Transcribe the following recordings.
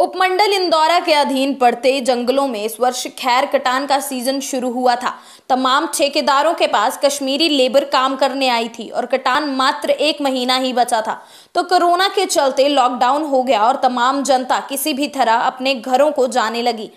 उपमंडल इंदौरा के अधीन पड़ते जंगलों में इस वर्ष खैर कटान का सीजन शुरू हुआ था तमाम ठेकेदारों के पास कश्मीरी लेबर काम करने आई थी और कटान मात्र एक महीना ही बचा था तो कोरोना के चलते लॉकडाउन हो गया और तमाम जनता किसी भी तरह अपने घरों को जाने लगी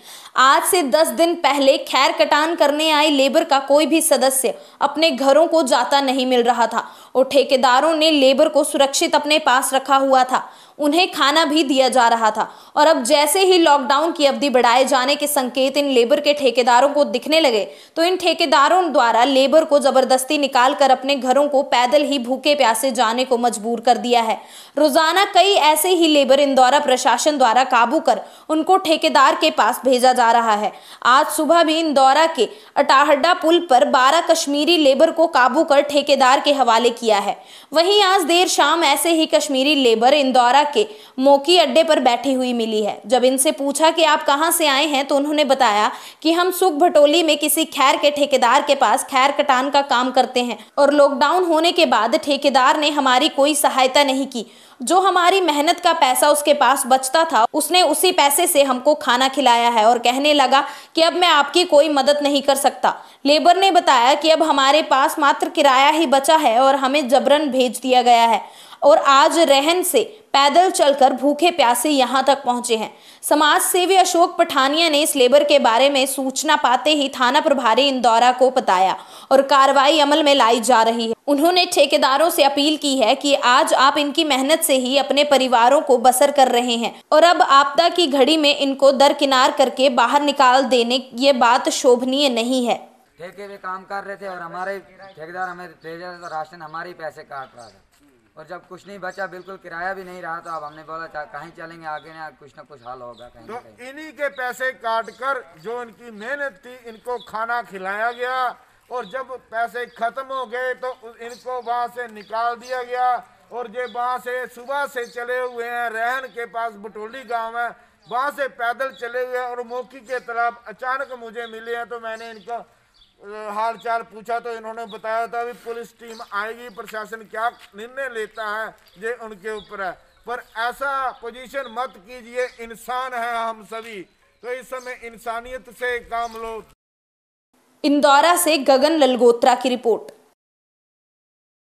आज से दस दिन पहले खैर कटान करने आई लेबर का कोई भी सदस्य अपने घरों को जाता नहीं मिल रहा था और ठेकेदारों ने लेबर को सुरक्षित अपने पास रखा हुआ था उन्हें खाना भी दिया जा रहा था और अब जैसे ही लॉकडाउन की अवधि बढ़ाए जाने के संकेत इन लेबर के ठेकेदारों को दिखने लगे तो इन ठेकेदारों द्वारा लेबर को जबरदस्ती निकाल कर अपने घरों को पैदल ही भूखे प्यासे जाने को मजबूर कर दिया है रोजाना कई ऐसे ही लेबर इंदौरा प्रशासन द्वारा काबू कर उनको ठेकेदार के पास भेजा जा रहा है आज सुबह भी इंदौरा के अटाहडा पुल पर बारह कश्मीरी लेबर को काबू कर ठेकेदार के हवाले किया है वहीं आज देर शाम ऐसे ही कश्मीरी लेबर इंदौरा के मोकी अड्डे पर बैठी हुई मिली है जब इनसे पूछा कि आप कहां से आए हैं तो उन्होंने बताया कि हम सुख भटोली में किसी खैर के ठेकेदार के पास खैर कटान का काम करते हैं और लॉकडाउन होने के बाद ठेकेदार ने हमारी कोई सहायता नहीं की जो हमारी मेहनत का पैसा उसके पास बचता था उसने उसी पैसे से हमको खाना खिलाया है और कहने लगा कि अब मैं आपकी कोई मदद नहीं कर सकता लेबर ने बताया कि अब हमारे पास मात्र किराया ही बचा है और हमें जबरन भेज दिया गया है और आज रहन से पैदल चलकर भूखे प्यासे यहाँ तक पहुँचे हैं समाज सेवी अशोक पठानिया ने इस लेबर के बारे में सूचना पाते ही थाना प्रभारी इंदौरा को बताया और कार्रवाई अमल में लाई जा रही है उन्होंने ठेकेदारों से अपील की है कि आज आप इनकी मेहनत से ही अपने परिवारों को बसर कर रहे हैं और अब आपदा की घड़ी में इनको दरकिनार करके बाहर निकाल देने ये बात शोभनीय नहीं है ठेके में काम कर रहे थे और हमारे ठेकेदार हमें राशन हमारे पैसे काट रहा था और जब कुछ नहीं बचा बिल्कुल किराया भी नहीं रहा तो अब हमने बोला कहीं चलेंगे आगे ना कुछ ना कुछ हाल होगा कहीं तो इन्हीं के पैसे काट कर जो इनकी मेहनत थी इनको खाना खिलाया गया और जब पैसे खत्म हो गए तो इनको वहाँ से निकाल दिया गया और ये वहां से सुबह से चले हुए हैं रहन के पास बटोली गांव है वहाँ से पैदल चले हुए और मौकी के तरफ अचानक मुझे मिले हैं तो मैंने इनका हाल चाल पूछा तो इन्होंने बताया था भी पुलिस टीम आएगी प्रशासन क्या निर्णय लेता है ये उनके ऊपर है पर ऐसा पोजीशन मत कीजिए इंसान है हम सभी तो इस समय इंसानियत से काम लो इंदौरा से गगन ललगोत्रा की रिपोर्ट